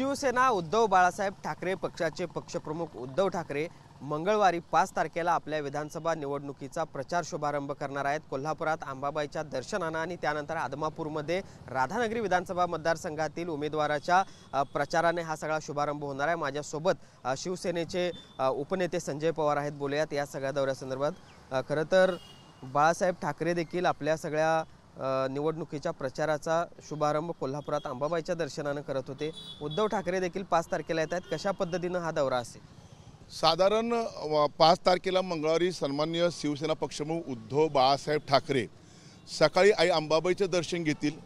शिवसेना उद्धव बाळासाहेब ठाकरे पक्षाचे पक्षप्रमुख उद्धव ठाकरे मंगळवारी पाच तारखेला आपल्या विधानसभा निवडणुकीचा प्रचार शुभारंभ करणार आहेत कोल्हापुरात आंबाबाईच्या दर्शनानं आणि त्यानंतर आदमापूरमध्ये राधानगरी विधानसभा मतदारसंघातील उमेदवाराच्या प्रचाराने हा सगळा शुभारंभ होणार आहे माझ्यासोबत शिवसेनेचे उपनेते संजय पवार आहेत बोलूयात या सगळ्या दौऱ्यासंदर्भात खरं तर बाळासाहेब ठाकरे देखील आपल्या सगळ्या निवडणुकीच्या प्रचाराचा शुभारंभ कोल्हापुरात अंबाबाईच्या दर्शनानं करत होते उद्धव ठाकरे देखील पाच तारखेला येत आहेत कशा पद्धतीनं हा दौरा असेल साधारण पाच तारखेला मंगळवारी सन्मान्य शिवसेना पक्षप्रमुख उद्धव बाळासाहेब ठाकरे सकाळी आई अंबाबाईचं दर्शन घेतील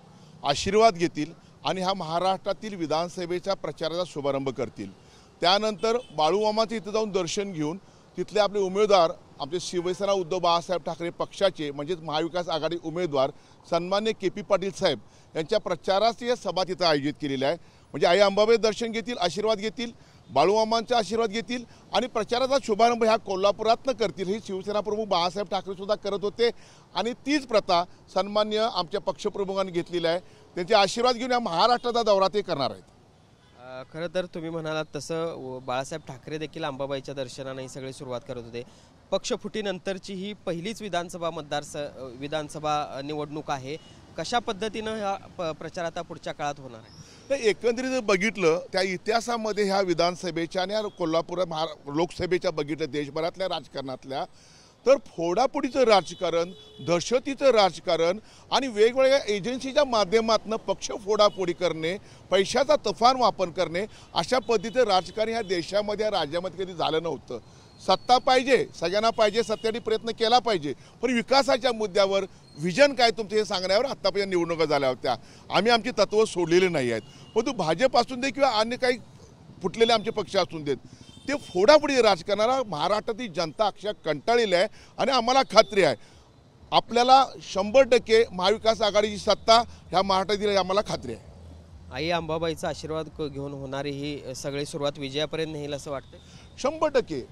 आशीर्वाद घेतील आणि हा महाराष्ट्रातील विधानसभेच्या प्रचाराचा शुभारंभ करतील त्यानंतर बाळूमामाचं इथं जाऊन दर्शन घेऊन तिथले आपले उमेदवार आमचे शिवसेना उद्धव बाळासाहेब ठाकरे पक्षाचे म्हणजेच महाविकास आघाडी उमेदवार सन्मान्य के पी पाटील साहेब यांच्या प्रचाराची या सभा तिथं आयोजित केलेली आहे म्हणजे आई अंबाबाई दर्शन घेतील आशीर्वाद घेतील बाळूमामांचा आशीर्वाद घेतील आणि प्रचाराचा शुभारंभ ह्या कोल्हापुरातनं करतील ही शिवसेना प्रमुख बाळासाहेब ठाकरेसुद्धा करत होते आणि तीच प्रथा सन्मान्य आमच्या पक्षप्रमुखांनी घेतलेली आहे त्यांचे आशीर्वाद घेऊन या महाराष्ट्राचा दौरा ते करणार आहेत खरं तर तुम्ही म्हणालात तसं बाळासाहेब ठाकरे देखील अंबाबाईच्या दर्शनाने ही सगळी सुरुवात करत होते पक्षफुटीनंतरची ही पहिलीच विधानसभा स विधानसभा निवडणूक आहे कशा पद्धतीनं ह्या प्रचार आता पुढच्या काळात होणार आहे एकंदरीत बघितलं त्या इतिहासामध्ये ह्या विधानसभेच्या आणि कोल्हापूर महा लोकसभेच्या बघितलं देशभरातल्या राजकारणातल्या तर फोडाफोडीचं राजकारण दहशतीचं राजकारण आणि वेगवेगळ्या एजन्सीच्या माध्यमातून पक्ष फोडाफोडी करणे पैशाचा तफान वापर करणे अशा पद्धतीचं राजकारण ह्या देशामध्ये या राज्यामध्ये कधी झालं नव्हतं सत्ता पाहिजे सगळ्यांना पाहिजे सत्तेसाठी प्रयत्न केला पाहिजे पण विकासाच्या मुद्द्यावर व्हिजन काय तुमचं हे सांगण्यावर आत्तापर्यंत निवडणुका झाल्या होत्या आम्ही आमची तत्त्व सोडलेली नाही आहेत परंतु भाजप असून दे किंवा अन्य काही फुटलेले आमचे पक्ष असून देत ते फोडाफोडी राजकारणाला महाराष्ट्रातील जनता अक्षर कंटाळलेली आहे आणि आम्हाला खात्री आहे आपल्याला शंभर टक्के महाविकास आघाडीची सत्ता ह्या महाराष्ट्रातील आम्हाला खात्री आहे आई अंबाबाईचा आशीर्वाद घेऊन होणारी ही सगळी सुरुवात विजयापर्यंत नेईल असं वाटतं शंभर टक्के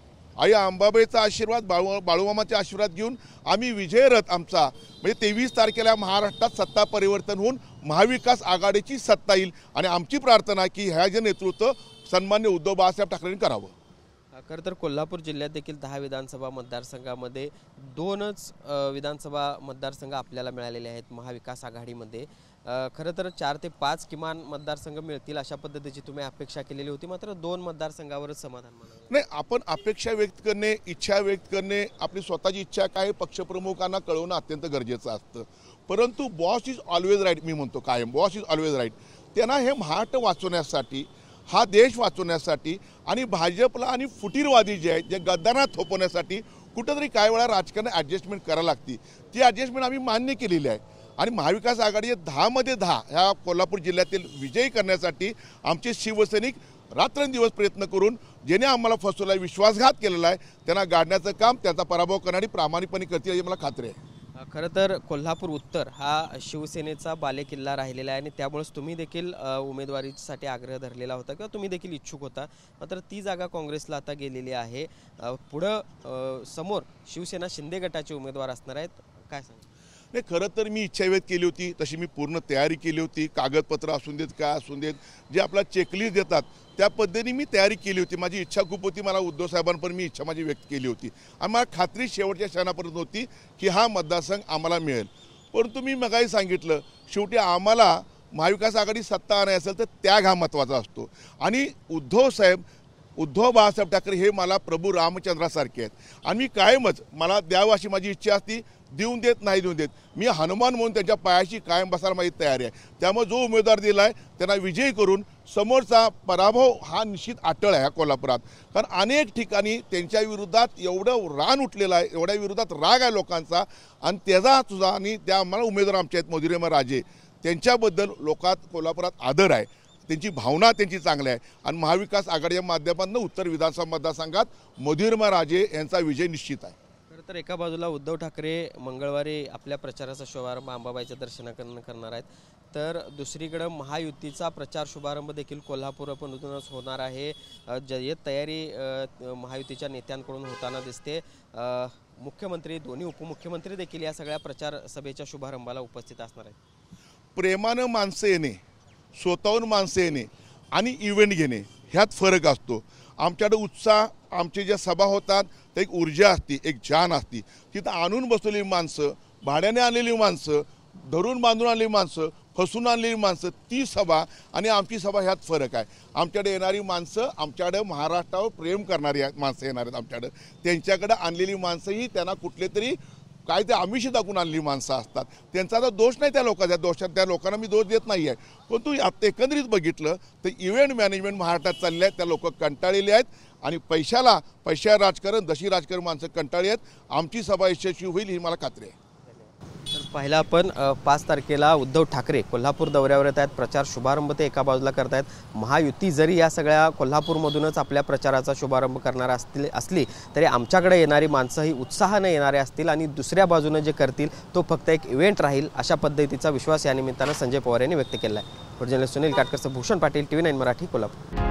आई अंबाबाईचा आशीर्वाद बाळू बाळूमामाचा आशीर्वाद घेऊन आम्ही विजयरथ आमचा म्हणजे तेवीस तारखेला महाराष्ट्रात सत्ता परिवर्तन होऊन महाविकास आघाडीची सत्ता येईल आणि आमची प्रार्थना की ह्या जे नेतृत्व सन्मान्य उद्धव बाळासाहेब ठाकरेंनी करावं खरं तर कोल्हापूर जिल्ह्यात देखील दहा विधानसभा मतदारसंघामध्ये दोनच विधानसभा मतदारसंघ आपल्याला मिळालेले आहेत महाविकास आघाडीमध्ये खरं तर चार ते पाच किमान मतदारसंघ मिळतील अशा पद्धतीची तुम्ही अपेक्षा केलेली होती मात्र दोन मतदारसंघावरच समाधान नाही आपण अपेक्षा व्यक्त करणे इच्छा व्यक्त करणे आपली स्वतःची इच्छा काय पक्षप्रमुखांना कळवणं अत्यंत गरजेचं असतं परंतु बॉस इज ऑलवेज राईट मी म्हणतो कायम बॉस इज ऑलवेज राईट त्यांना हे महाट वाचवण्यासाठी हा देश वाचवण्यासाठी आणि भाजपला आणि फुटीरवादी जे आहेत जे गद्दारात थोपवण्यासाठी कुठंतरी काय वेळा राजकारण ॲडजस्टमेंट करावं लागती ती ॲडजस्टमेंट आम्ही मान्य केलेली आहे आणि महाविकास आघाडी दहामध्ये दहा ह्या कोल्हापूर जिल्ह्यातील विजयी करण्यासाठी आमचे शिवसैनिक रात्रंदिवस प्रयत्न करून ज्याने आम्हाला फसवला विश्वासघात केलेला आहे त्यांना गाडण्याचं काम त्याचा पराभव करणारी प्रामाणिकपणे करतील याची मला खात्री आहे खरं तर कोल्हापूर उत्तर हा शिवसेनेचा बालेकिल्ला राहिलेला आहे आणि त्यामुळेच तुम्ही देखील उमेदवारीसाठी आग्रह धरलेला होता किंवा तुम्ही देखील इच्छुक होता मात्र ती जागा काँग्रेसला आता गेलेली आहे पुढं समोर शिवसेना शिंदे गटाचे उमेदवार असणार आहेत काय सांग नाही खरं तर मी इच्छाव्यत केली होती तशी मी पूर्ण तयारी केली होती कागदपत्र असून देत काय असून देत जे आपला चेकलिस्ट देतात त्या पद्धतीने मी तयारी केली होती माझी इच्छा खूप होती मला उद्धव साहेबांपर्यंत मी इच्छा माझी व्यक्त केली होती आणि मला खात्री शेवटच्या क्षणापर्यंत होती की हा मतदारसंघ आम्हाला मिळेल परंतु मी मगाही सांगितलं शेवटी आम्हाला महाविकास आघाडी सत्ता आणाय असेल तर त्याग हा महत्त्वाचा असतो आणि उद्धव साहेब उद्धव बाळासाहेब ठाकरे हे मला प्रभू रामचंद्रासारखे आहेत आणि मी कायमच मला द्यावं अशी माझी इच्छा असती देऊन देत नाही देऊन देत मी हनुमान म्हणून त्यांच्या पायाशी कायम बसायला माझी तयारी आहे त्यामुळे जो उमेदवार दिला आहे त्यांना विजयी करून समोरचा पराभव हा निश्चित अटळ आहे कोल्हापुरात कारण अनेक ठिकाणी त्यांच्या विरोधात एवढं रान उठलेलं आहे एवढ्या विरोधात राग आहे लोकांचा आणि त्याचा सुद्धा आणि त्या आम्हाला उमेदवार आमच्या आहेत मधुरेमा राजे त्यांच्याबद्दल लोकात कोल्हापुरात आदर आहे त्यांची भावना त्यांची चांगली आहे आणि महाविकास आघाडीच्या माध्यमातून उत्तर विधानसभा मतदारसंघात मधुरेमा राजे यांचा विजय निश्चित आहे तर एका बाजूला उद्धव ठाकरे मंगळवारी आपल्या प्रचाराचा शुभारंभ अंबाबाईच्या दर्शनाकडनं करणार आहेत तर दुसरीकडं महायुतीचा प्रचार शुभारंभ देखील कोल्हापूर होणार आहे जयत तयारी महायुतीच्या नेत्यांकडून होताना दिसते मुख्यमंत्री दोन्ही उपमुख्यमंत्री देखील या सगळ्या प्रचार सभेच्या शुभारंभाला उपस्थित असणार आहेत प्रेमानं माणसं येणे स्वतःहून माणसं येणे आणि इव्हेंट घेणे ह्यात फरक असतो आमच्याकडे उत्साह आमची ज्या सभा होतात ते एक ऊर्जा असती एक जान असती तिथं आणून बसलेली माणसं भाड्याने आणलेली माणसं धरून बांधून आलेली माणसं फसून आणलेली माणसं ती सभा आणि आमची सभा ह्यात फरक आहे आमच्याकडे येणारी माणसं आमच्याकडे महाराष्ट्रावर प्रेम करणारी माणसं येणार आहेत आमच्याकडं त्यांच्याकडं आणलेली माणसंही त्यांना कुठले तरी काय ते आमिष दाखवून आणली माणसं असतात त्यांचा आता दोष नाही त्या लोकांचा दोषात त्या लोकांना मी दोष देत नाही आहे परंतु आत्ता एकंदरीत बघितलं तर इव्हेंट मॅनेजमेंट महाराष्ट्रात चालले आहेत त्या लोक कंटाळलेले आहेत आणि पैशाला पैशा राजकारण दशी राजकारण माणसं कंटाळी आहेत आमची सभा यशस्वी होईल ही मला खात्री आहे पहिला आपण पाच तारखेला उद्धव ठाकरे कोल्हापूर दौऱ्यावर येत आहेत प्रचार शुभारंभ ते एका बाजूला करत आहेत महायुती जरी या सगळ्या कोल्हापूरमधूनच आपल्या प्रचाराचा शुभारंभ करणार असतील असली तरी आमच्याकडे येणारी माणसं ही उत्साहाने येणारे असतील आणि दुसऱ्या बाजूनं जे करतील तो फक्त एक इव्हेंट राहील अशा पद्धतीचा विश्वास या निमित्तानं संजय पवार यांनी व्यक्त केला आहे जर्नलिस्ट सुनील काटकरचं Bhushan Patil TV nine Marathi Kolhapur